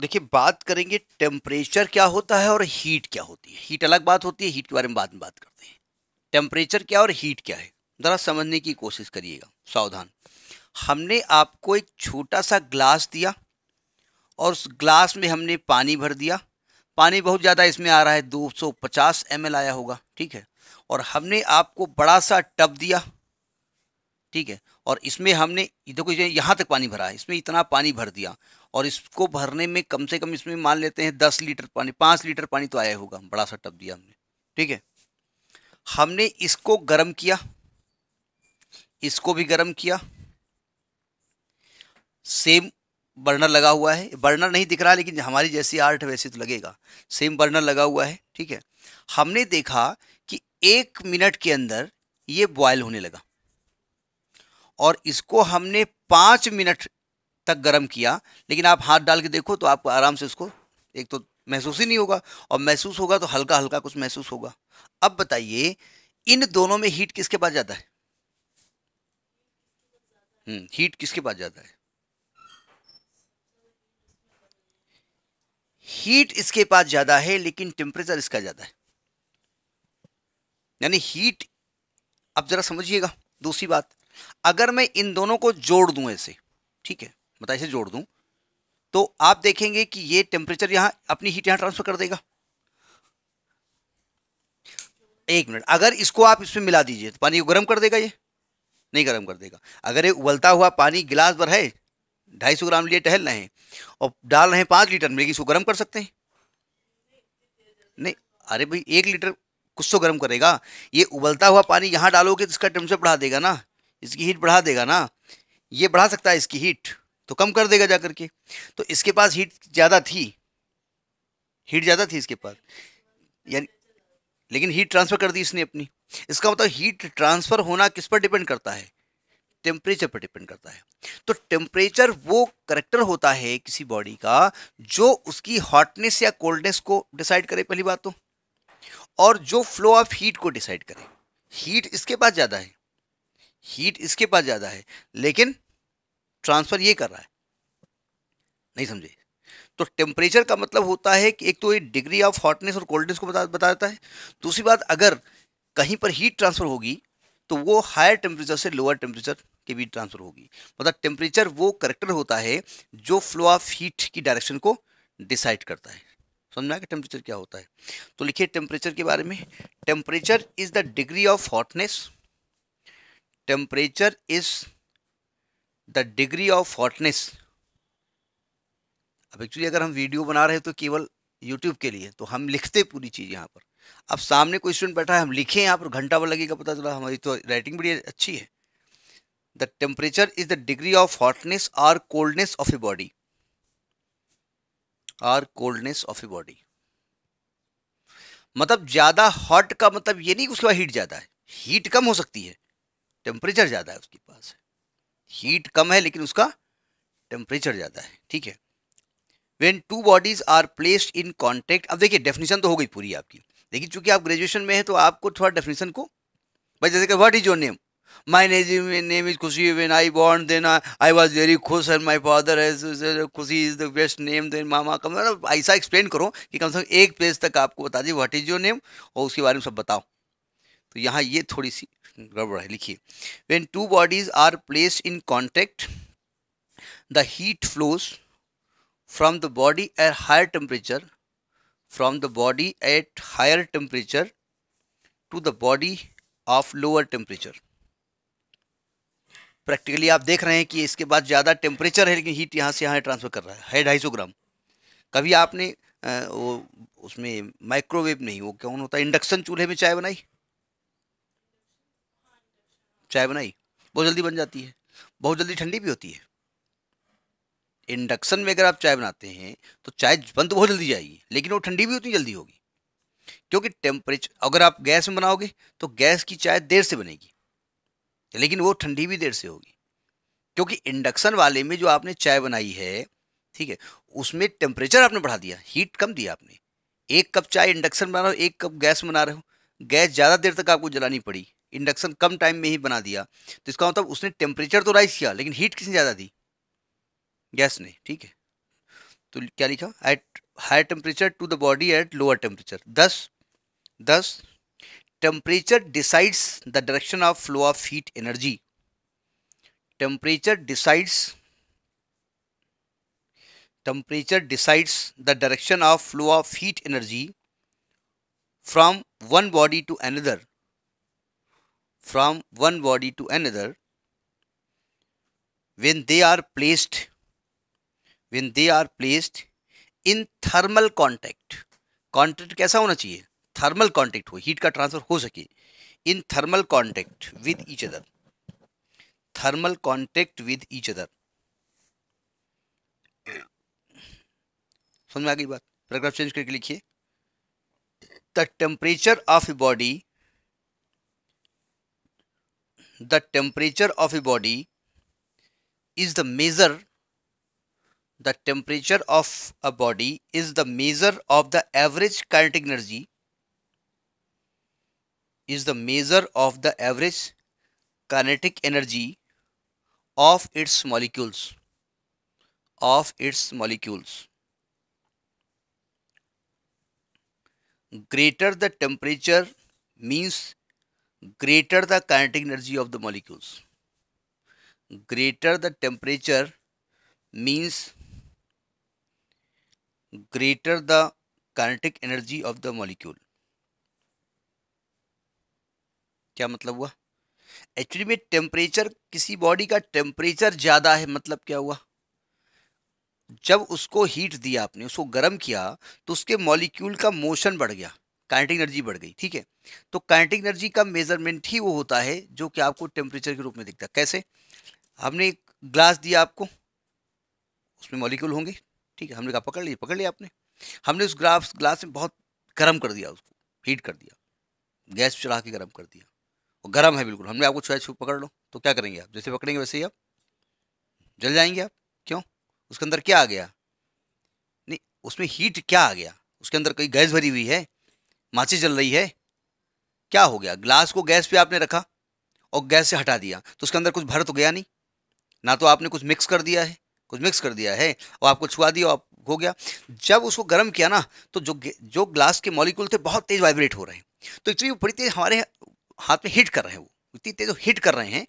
देखिए बात करेंगे टेम्परेचर क्या होता है और हीट क्या होती है हीट अलग बात होती है हीट के बारे में बाद में बात करते हैं टेम्परेचर क्या और हीट क्या है ज़रा समझने की कोशिश करिएगा सावधान हमने आपको एक छोटा सा ग्लास दिया और उस ग्लास में हमने पानी भर दिया पानी बहुत ज़्यादा इसमें आ रहा है 250 ml आया होगा ठीक है और हमने आपको बड़ा सा टब दिया ठीक है और इसमें हमने देखो यहाँ तक पानी भरा है इसमें इतना पानी भर दिया और इसको भरने में कम से कम इसमें मान लेते हैं दस लीटर पानी पाँच लीटर पानी तो आया होगा बड़ा सा टब दिया हमने ठीक है हमने इसको गर्म किया इसको भी गर्म किया सेम बर्नर लगा हुआ है बर्नर नहीं दिख रहा लेकिन हमारी जैसी आर्ट वैसे तो लगेगा सेम बर्नर लगा हुआ है ठीक है हमने देखा कि एक मिनट के अंदर ये बॉयल होने लगा और इसको हमने पाँच मिनट तक गर्म किया लेकिन आप हाथ डाल के देखो तो आपको आराम से उसको एक तो महसूस ही नहीं होगा और महसूस होगा तो हल्का हल्का कुछ महसूस होगा अब बताइए इन दोनों में हीट किसके पास जाता है हीट हम्म, किसके पास जाता है हीट इसके पास ज़्यादा है लेकिन टेम्परेचर इसका ज़्यादा है यानी हीट अब ज़रा समझिएगा दूसरी बात अगर मैं इन दोनों को जोड़ दूं ऐसे ठीक है बताइए इसे जोड़ दूं तो आप देखेंगे कि ये टेम्परेचर यहां अपनी हीट यहां ट्रांसफर कर देगा एक मिनट अगर इसको आप इसमें मिला दीजिए तो पानी को गर्म कर देगा ये नहीं गर्म कर देगा अगर ये उबलता हुआ पानी गिलास भर है ढाई सौ ग्राम लिए टहल रहे हैं और डाल रहे हैं पाँच लीटर मिलेगी इसको गर्म कर सकते हैं नहीं अरे भाई एक लीटर कुछ तो गर्म करेगा ये उबलता हुआ पानी यहाँ डालोगे तो इसका टेम्परेचर बढ़ा देगा ना इसकी हीट बढ़ा देगा ना ये बढ़ा सकता है इसकी हीट तो कम कर देगा जा करके तो इसके पास हीट ज़्यादा थी हीट ज़्यादा थी इसके पास यानी लेकिन हीट ट्रांसफ़र कर दी इसने अपनी इसका मतलब हीट ट्रांसफ़र होना किस पर डिपेंड करता है टेम्परेचर पर डिपेंड करता है तो टेम्परेचर वो करेक्टर होता है किसी बॉडी का जो उसकी हॉटनेस या कोल्डनेस को डिसाइड करे पहली बात तो और जो फ्लो ऑफ हीट को डिसाइड करे हीट इसके पास ज़्यादा है हीट इसके पास ज़्यादा है लेकिन ट्रांसफ़र ये कर रहा है नहीं समझे तो टेम्परेचर का मतलब होता है कि एक तो ये डिग्री ऑफ हॉटनेस और कोल्डनेस को बता बता देता है दूसरी बात अगर कहीं पर हीट ट्रांसफ़र होगी तो वो हायर टेम्परेचर से लोअर टेम्परेचर के बीच ट्रांसफ़र होगी मतलब टेम्परेचर वो करेक्टर होता है जो फ्लो ऑफ हीट की डायरेक्शन को डिसाइड करता है समझना कि टेम्परेचर क्या होता है तो लिखिए टेम्परेचर के बारे में temperature is the degree of hotness temperature is the degree of hotness अब एक्चुअली अगर हम वीडियो बना रहे हैं तो केवल यूट्यूब के लिए तो हम लिखते पूरी चीज़ यहाँ पर अब सामने कोई स्टूडेंट बैठा है हम लिखे यहाँ पर घंटा भर लगेगा पता चला हमारी तो राइटिंग बड़ी अच्छी है the temperature is the degree of hotness or coldness of a body or coldness of a body मतलब ज़्यादा हॉट का मतलब ये नहीं उसके बाद हीट ज़्यादा है हीट कम हो सकती है टेम्परेचर ज़्यादा है उसके पास हीट कम है लेकिन उसका टेम्परेचर ज़्यादा है ठीक है when two bodies are placed in contact अब देखिए डेफिनेशन तो हो गई पूरी आपकी लेकिन चूंकि आप ग्रेजुएशन में है तो आपको थोड़ा डेफिनेशन को भाई जैसे कि what is your name my name is Khushi when I बॉन्ड देन आई वॉज वेरी खुश एंड माई फादर है Khushi is the best name then मामा कम ऐसा एक्सप्लेन करो कि कम से कम एक पेज तक आपको बता दें व्हाट इज योर नेम और उसके बारे में सब बताओ तो यहाँ ये थोड़ी सी गड़बड़ है लिखिए when two bodies are place in contact the heat flows from the body at higher temperature from the body at higher temperature to the body of lower temperature practically आप देख रहे हैं कि इसके बाद ज़्यादा टेम्परेचर है लेकिन हीट यहाँ से यहाँ ट्रांसफ़र कर रहा है ढाई सौ ग्राम कभी आपने आ, वो उसमें माइक्रोवेव नहीं वो कौन होता है इंडक्शन चूल्हे में चाय बनाई चाय बनाई बहुत जल्दी बन जाती है बहुत जल्दी ठंडी भी होती है इंडक्शन में अगर आप चाय बनाते हैं तो चाय बंद तो बहुत जल्दी जाएगी लेकिन वो ठंडी भी उतनी जल्दी होगी क्योंकि टेम्परेचर अगर आप गैस में बनाओगे तो गैस की चाय देर से बनेगी लेकिन वो ठंडी भी देर से होगी क्योंकि इंडक्शन वाले में जो आपने चाय बनाई है ठीक है उसमें टेम्परेचर आपने बढ़ा दिया हीट कम दिया आपने एक कप चाय इंडक्शन बना रहे हो एक कप गैस बना रहे हो गैस ज़्यादा देर तक आपको जलानी पड़ी इंडक्शन कम टाइम में ही बना दिया तो इसका मतलब उसने टेम्परेचर तो राइज किया लेकिन हीट किसने ज़्यादा दी गैस ने ठीक है तो क्या लिखा at high temperature to the body at lower temperature दस दस temperature decides the direction of flow of heat energy temperature decides temperature decides the direction of flow of heat energy from one body to another from one body to another when they are placed when they are placed in thermal contact contact कैसा होना चाहिए thermal contact हो heat का transfer हो सके in thermal contact with each other thermal contact with each other समझ में आ गई बात पैराग्राफ चेंज करके लिखिए the temperature of a body the temperature of a body is the measure the temperature of a body is the measure of the average kinetic energy is the measure of the average kinetic energy of its molecules of its molecules greater the temperature means greater the kinetic energy of the molecules greater the temperature means greater the kinetic energy of the molecule क्या मतलब हुआ actually में temperature किसी body का temperature ज़्यादा है मतलब क्या हुआ जब उसको हीट दिया आपने उसको गर्म किया तो उसके मॉलिक्यूल का मोशन बढ़ गया काइनेटिक एनर्जी बढ़ गई ठीक है तो काइनेटिक एनर्जी का मेजरमेंट ही वो होता है जो कि आपको टेम्परेचर के रूप में दिखता है कैसे हमने एक ग्लास दिया आपको उसमें मॉलिक्यूल होंगे ठीक है हमने कहा पकड़ लिया पकड़ लिया आपने हमने उस ग्लास ग्लास में बहुत गर्म कर दिया उसको हीट कर दिया गैस चढ़ा के गर्म कर दिया और गर्म है बिल्कुल हमने आपको छुआ छू पकड़ लो तो क्या करेंगे आप जैसे पकड़ेंगे वैसे ही आप जल जाएंगे आप क्यों उसके अंदर क्या आ गया नहीं उसमें हीट क्या आ गया उसके अंदर कोई गैस भरी हुई है माची जल रही है क्या हो गया ग्लास को गैस पे आपने रखा और गैस से हटा दिया तो उसके अंदर कुछ भर तो गया नहीं ना तो आपने कुछ मिक्स कर दिया है कुछ मिक्स कर दिया है और आपको छुआ दिया आप हो गया जब उसको गर्म किया ना तो जो जो ग्लास के मॉलिक्यूल थे बहुत तेज़ वाइब्रेट हो रहे हैं तो इतनी बड़ी तेज़ हमारे हाथ में हीट कर रहे हैं वो इतनी तेज़ हीट कर रहे हैं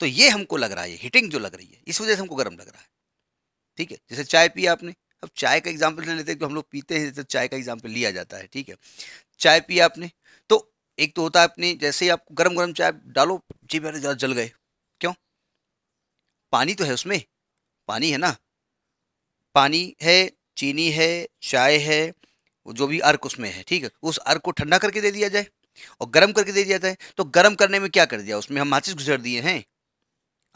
तो ये हमको लग रहा है हीटिंग जो लग रही है इस वजह से हमको गर्म लग रहा है ठीक है जैसे चाय पिया आपने अब चाय का एग्जाम्पल ले लेते हैं कि हम लोग पीते हैं जैसे तो चाय का एग्जाम्पल लिया जाता है ठीक है चाय पिया आपने तो एक तो होता है अपने जैसे ही आप गर्म गर्म चाय डालो जी मेरे ज़्यादा जल गए क्यों पानी तो है उसमें पानी है ना पानी है चीनी है चाय है जो भी अर्क उसमें है ठीक है उस अर्क को ठंडा करके दे दिया जाए और गर्म करके दे दिया जाए तो गर्म करने में क्या कर दिया उसमें हम माचिस गुजर दिए हैं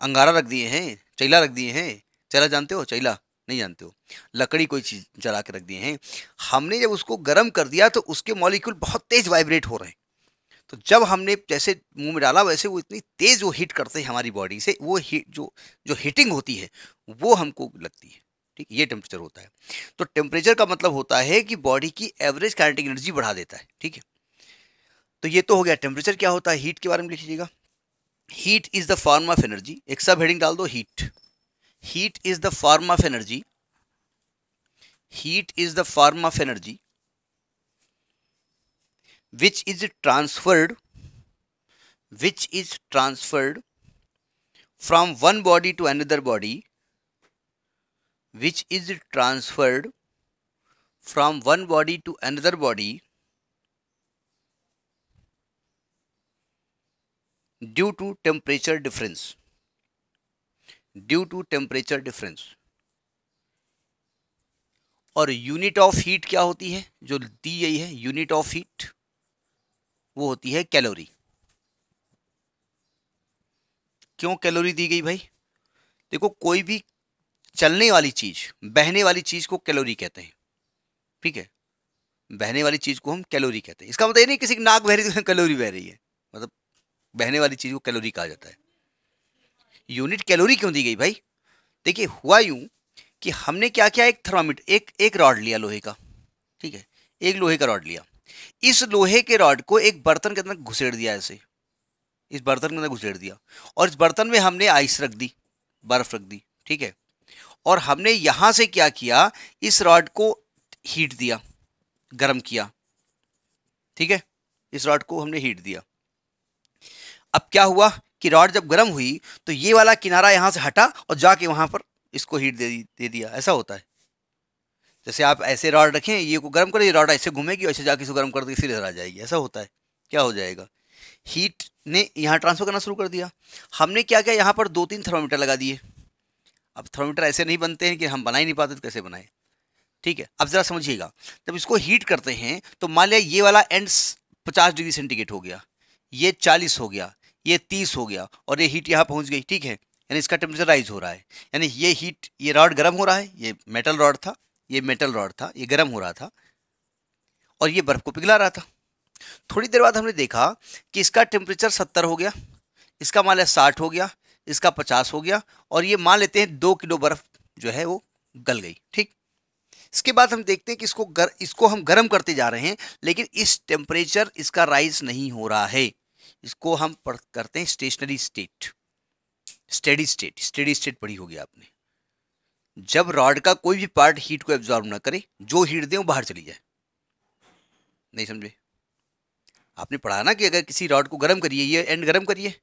अंगारा रख दिए हैं चैला रख दिए हैं चैला जानते हो चैला नहीं जानते हो लकड़ी कोई चीज़ जला के रख दिए हैं हमने जब उसको गर्म कर दिया तो उसके मॉलिक्यूल बहुत तेज़ वाइब्रेट हो रहे हैं तो जब हमने जैसे मुंह में डाला वैसे वो इतनी तेज़ वो हीट करते हैं हमारी बॉडी से वो हीट जो जो हीटिंग होती है वो हमको लगती है ठीक ये टेम्परेचर होता है तो टेम्परेचर का मतलब होता है कि बॉडी की एवरेज काइनेटिक एनर्जी बढ़ा देता है ठीक है तो ये तो हो गया टेम्परेचर क्या होता है हीट के बारे में लिख लीजिएगा heat is the form of energy एक सब हेडिंग डाल दो heat heat is the form of energy heat is the form of energy which is transferred which is transferred from one body to another body which is transferred from one body to another body due to temperature difference due to temperature difference और unit of heat क्या होती है जो दी गई है unit of heat वो होती है कैलोरी क्यों कैलोरी दी गई भाई देखो कोई भी चलने वाली चीज बहने वाली चीज को कैलोरी कहते हैं ठीक है बहने वाली चीज को हम कैलोरी कहते हैं इसका मतलब ये नहीं किसी की नाक बह रही है कैलोरी बह रही है मतलब बहने वाली चीज को कैलोरी कहा जाता है यूनिट कैलोरी क्यों दी गई भाई देखिए हुआ यूं कि हमने क्या किया एक थर्मामीटर एक एक रॉड लिया लोहे का ठीक है एक लोहे का रॉड लिया इस लोहे के रॉड को एक बर्तन के अंदर घुसेड़ दिया ऐसे इस बर्तन के अंदर घुसेड़ दिया और इस बर्तन में हमने आइस रख दी बर्फ़ रख दी ठीक है और हमने यहां से क्या किया इस रॉड को हीट दिया गर्म किया ठीक है इस रॉड को हमने हीट दिया अब क्या हुआ कि रॉड जब गर्म हुई तो ये वाला किनारा यहाँ से हटा और जाके वहाँ पर इसको हीट दे दे दिया ऐसा होता है जैसे आप ऐसे रॉड रखें ये को गर्म करें ये रॉड ऐसे घूमेगी ऐसे जाके इसको गर्म कर फिर इधर आ जाएगी ऐसा होता है क्या हो जाएगा हीट ने यहाँ ट्रांसफ़र करना शुरू कर दिया हमने क्या किया यहाँ पर दो तीन थर्मामीटर लगा दिए अब थर्मामीटर ऐसे नहीं बनते हैं कि हम बना ही नहीं पाते तो कैसे बनाए ठीक है अब ज़रा समझिएगा जब इसको हीट करते हैं तो मान लिया ये वाला एंड पचास डिग्री सेंटीग्रेड हो गया ये चालीस हो गया ये तीस हो गया और ये हीट यहाँ पहुँच गई ठीक है यानी इसका टेम्परेचर राइज हो रहा है यानी ये हीट ये रॉड गर्म हो रहा है ये मेटल रॉड था ये मेटल रॉड था ये गर्म हो रहा था और ये बर्फ़ को पिघला रहा था थोड़ी देर बाद हमने देखा कि इसका टेम्परेचर सत्तर हो गया इसका मान लिया साठ हो गया इसका पचास हो गया और ये मान लेते हैं दो किलो बर्फ़ जो है वो गल गई ठीक इसके बाद हम देखते हैं कि इसको गर, इसको हम गर्म करते जा रहे हैं लेकिन इस टेम्परेचर इसका राइज नहीं हो रहा है इसको हम पढ़ करते हैं stationary state steady state steady state पढ़ी होगी आपने जब रॉड का कोई भी पार्ट हीट को एब्जॉर्ब ना करे जो हीट दें वो बाहर चली जाए नहीं समझे आपने पढ़ा ना कि अगर किसी रॉड को गर्म करिए ये एंड गर्म करिए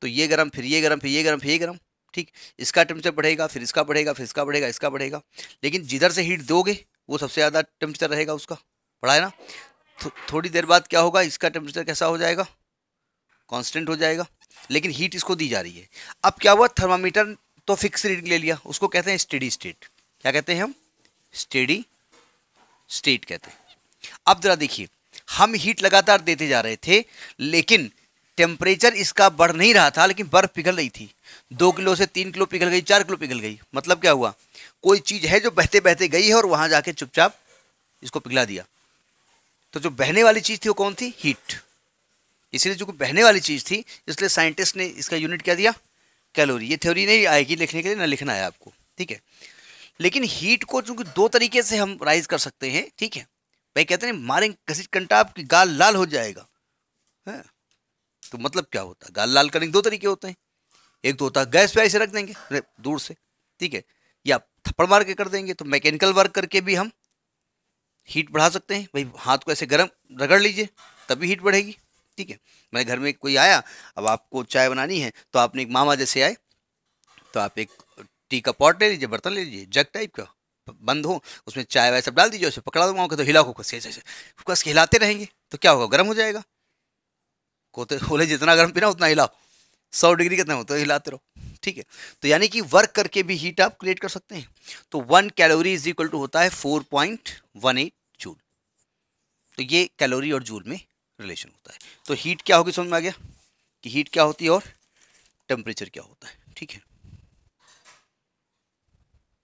तो ये गर्म फिर ये गर्म फिर ये गर्म फिर ये गर्म ठीक इसका टेम्परेचर बढ़ेगा फिर इसका बढ़ेगा फिर इसका बढ़ेगा इसका बढ़ेगा लेकिन जिधर से हीट दोगे वो सबसे ज़्यादा टेम्परेचर रहेगा उसका पढ़ा है ना थो, थोड़ी देर बाद क्या होगा इसका टेम्परेचर कैसा हो जाएगा कांस्टेंट हो जाएगा लेकिन हीट इसको दी जा रही है अब क्या हुआ थर्मामीटर तो फिक्स रीडिंग ले लिया उसको कहते हैं स्टेडी स्टेट क्या कहते हैं हम स्टेडी स्टेट कहते हैं अब ज़रा देखिए हम हीट लगातार देते जा रहे थे लेकिन टेम्परेचर इसका बढ़ नहीं रहा था लेकिन बर्फ़ पिघल रही थी दो किलो से तीन किलो पिघल गई चार किलो पिघल गई मतलब क्या हुआ कोई चीज़ है जो बहते बहते गई है और वहाँ जाके चुपचाप इसको पिघला दिया तो जो बहने वाली चीज़ थी वो कौन थी हीट इसीलिए जो बहने वाली चीज़ थी इसलिए साइंटिस्ट ने इसका यूनिट क्या दिया कैलोरी ये थ्योरी नहीं आएगी लिखने के लिए ना लिखना है आपको ठीक है लेकिन हीट को चूंकि दो तरीके से हम राइज कर सकते हैं ठीक है भाई कहते हैं मारें कसी कंटा आपकी गाल लाल हो जाएगा है हाँ। तो मतलब क्या होता है गाल लाल करने के दो तरीके होते हैं एक तो होता है गैस पे ऐसे रख देंगे दूर से ठीक है या थप्पड़ मार के कर देंगे तो मैकेनिकल वर्क करके भी हम हीट बढ़ा सकते हैं भाई हाथ को ऐसे गर्म रगड़ लीजिए तभी हीट बढ़ेगी ठीक है मेरे घर में कोई आया अब आपको चाय बनानी है तो आपने एक मामा जैसे आए तो आप एक टी का पॉट ले लीजिए बर्तन ले लीजिए जग टाइप का बंद हो उसमें चाय वाय सब डाल दीजिए उसे पकड़ा दूंगा तो हिलाओ कस के जैसे कस के हिलाते रहेंगे तो क्या होगा गर्म हो जाएगा कोते बोले जितना गर्म पीना उतना हिलाओ सौ डिग्री कितना हो तो हिलाते रहो ठीक है तो यानी कि वर्क करके भी हीट आप क्रिएट कर सकते हैं तो one calorie is equal to होता है four point one eight joule तो ये कैलोरी और जूल में रिलेशन होता है तो हीट क्या होगी समझ में आ गया कि हीट क्या होती है और टेम्परेचर क्या होता है ठीक है